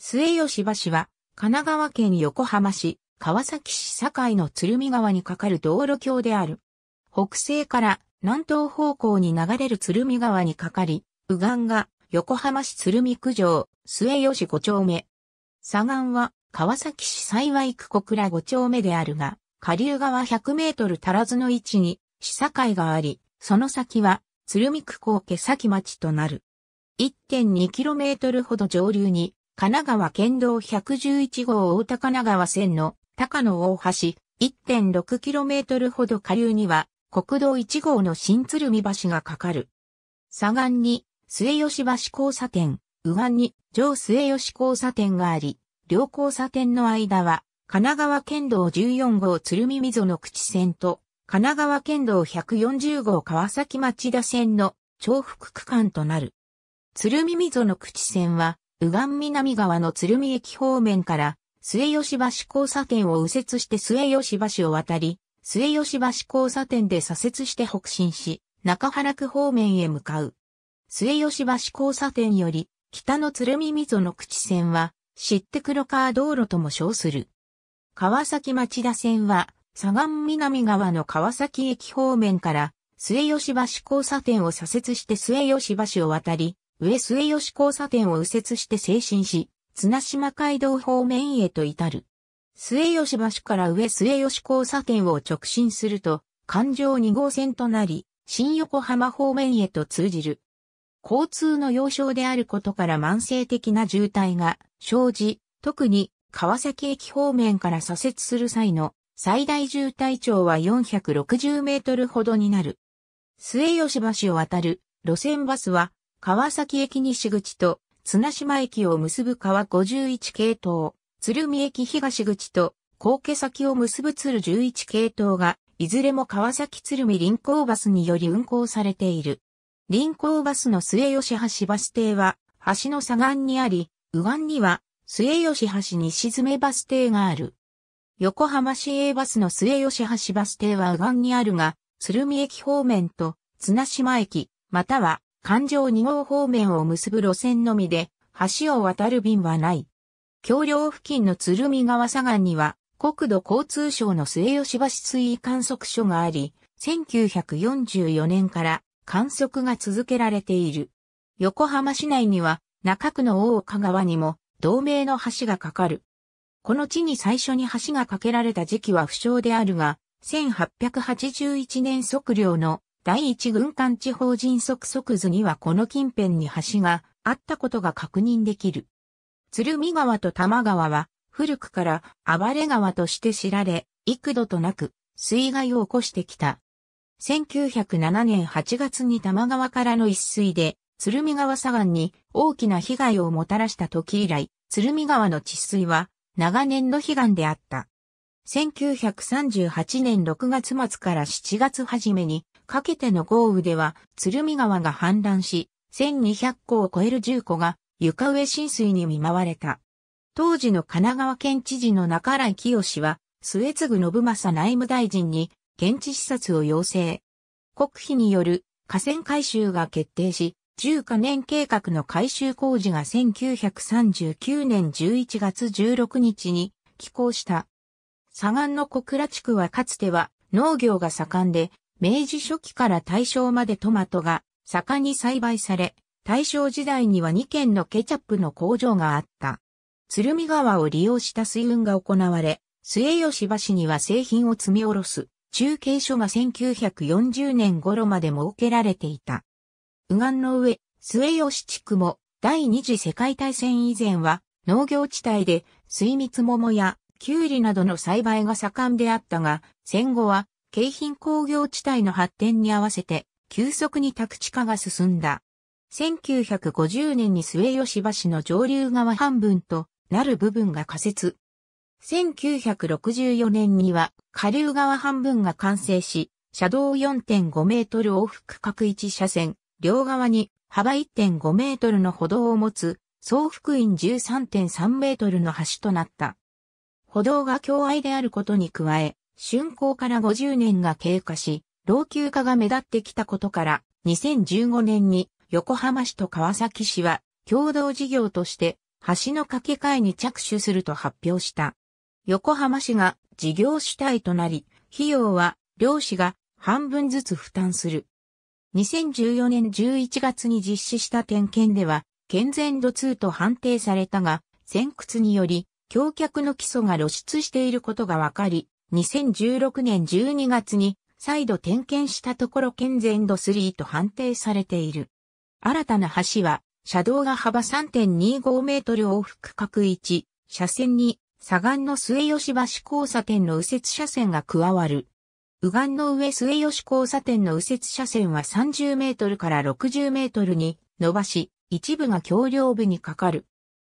末吉橋は、神奈川県横浜市、川崎市境の鶴見川に架かる道路橋である。北西から南東方向に流れる鶴見川に架かり、右岸が横浜市鶴見区城、末吉五丁目。左岸は川崎市幸区小倉五丁目であるが、下流側100メートル足らずの位置に市境があり、その先は鶴見区高家崎町となる。1.2キロメートルほど上流に神奈川県道111号大田神奈川線の高野大橋 1.6km ほど下流には国道1号の新鶴見橋がかかる。左岸に末吉橋交差点、右岸に上末吉交差点があり、両交差点の間は神奈川県道14号鶴見溝の口線と神奈川県道140号川崎町田線の重複区間となる。鶴見溝の口線は右岸南側の鶴見駅方面から、末吉橋交差点を右折して末吉橋を渡り、末吉橋交差点で左折して北進し、中原区方面へ向かう。末吉橋交差点より、北の鶴見溝の口線は、知って黒川道路とも称する。川崎町田線は、左岸南側の川崎駅方面から、末吉橋交差点を左折して末吉橋を渡り、上末吉交差点を右折して静進し、綱島街道方面へと至る。末吉橋から上末吉交差点を直進すると、環状2号線となり、新横浜方面へと通じる。交通の要衝であることから慢性的な渋滞が生じ、特に川崎駅方面から左折する際の最大渋滞長は460メートルほどになる。末吉橋を渡る路線バスは川崎駅西口と綱島駅を結ぶ川51系統、鶴見駅東口と高家先を結ぶ鶴11系統が、いずれも川崎鶴見臨港バスにより運行されている。臨港バスの末吉橋バス停は、橋の左岸にあり、右岸には、末吉橋西詰バス停がある。横浜市営バスの末吉橋バス停は右岸にあるが、鶴見駅方面と、綱島駅、または環状2号方面を結ぶ路線のみで、橋を渡る便はない。橋梁付近の鶴見川左岸には、国土交通省の末吉橋水位観測所があり、1944年から観測が続けられている。横浜市内には、中区の大岡川にも、同名の橋がかかる。この地に最初に橋が架けられた時期は不詳であるが、1881年測量の第一軍艦地方人速速図にはこの近辺に橋があったことが確認できる。鶴見川と玉川は古くから暴れ川として知られ、幾度となく水害を起こしてきた。1907年8月に玉川からの一水で鶴見川左岸に大きな被害をもたらした時以来、鶴見川の治水は長年の悲願であった。1938年6月末から7月初めにかけての豪雨では鶴見川が氾濫し、1200戸を超える住戸が床上浸水に見舞われた。当時の神奈川県知事の中来清は、末継信正内務大臣に現地視察を要請。国費による河川改修が決定し、10カ年計画の改修工事が1939年11月16日に寄港した。左岸の小倉地区はかつては農業が盛んで、明治初期から大正までトマトが盛んに栽培され、大正時代には2軒のケチャップの工場があった。鶴見川を利用した水運が行われ、末吉橋には製品を積み下ろす中継所が1940年頃まで設けられていた。右岸の上、末吉地区も第二次世界大戦以前は農業地帯で水蜜桃やキュウリなどの栽培が盛んであったが、戦後は、京浜工業地帯の発展に合わせて、急速に宅地化が進んだ。1950年に末吉橋の上流側半分となる部分が仮設。1964年には下流側半分が完成し、車道4.5メートル往復各一車線、両側に幅1.5メートルの歩道を持つ、総福院13.3メートルの橋となった。歩道が狭隘であることに加え、竣工から50年が経過し、老朽化が目立ってきたことから、2015年に横浜市と川崎市は共同事業として橋の架け替えに着手すると発表した。横浜市が事業主体となり、費用は漁師が半分ずつ負担する。2014年11月に実施した点検では、健全度2と判定されたが、前屈により橋脚の基礎が露出していることがわかり、2016年12月に再度点検したところ健全度3と判定されている。新たな橋は、車道が幅3.25メートル往復角1、車線に、左岸の末吉橋交差点の右折車線が加わる。右岸の上末吉交差点の右折車線は30メートルから60メートルに伸ばし、一部が橋梁部にかかる。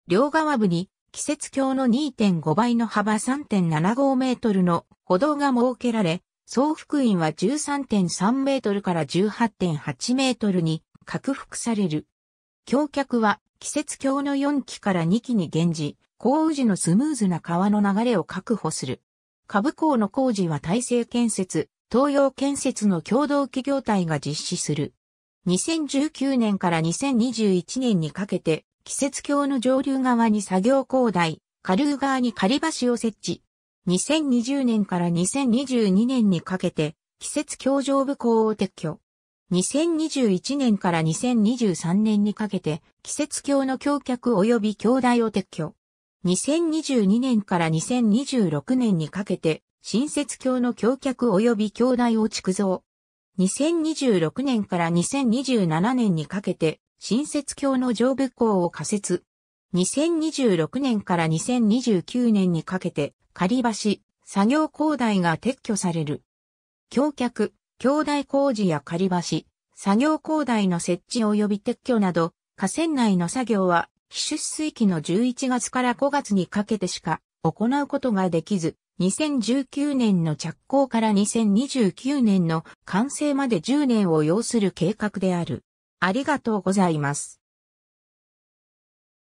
両側部に季節橋の2.5倍の幅3.75メートルの歩道が設けられ、総幅員は13.3メートルから18.8メートルに拡幅される。橋脚は季節橋の4期から2期に減じ、降雨時のスムーズな川の流れを確保する。下部港の工事は大成建設、東洋建設の共同企業体が実施する。2019年から2021年にかけて季節橋の上流側に作業高台、下流側に仮橋を設置。2020年から2022年にかけて、季節橋上部校を撤去。2021年から2023年にかけて、季節橋の橋脚及び橋台を撤去。2022年から2026年にかけて、新設橋の橋脚及び橋台を築造。2026年から2027年にかけて、新設橋の上部港を仮設。2026年から2029年にかけて、仮橋、作業工台が撤去される。橋脚、橋台工事や仮橋、作業工台の設置及び撤去など、河川内の作業は、非出水期の11月から5月にかけてしか行うことができず、2019年の着工から2029年の完成まで10年を要する計画である。ありがとうございます。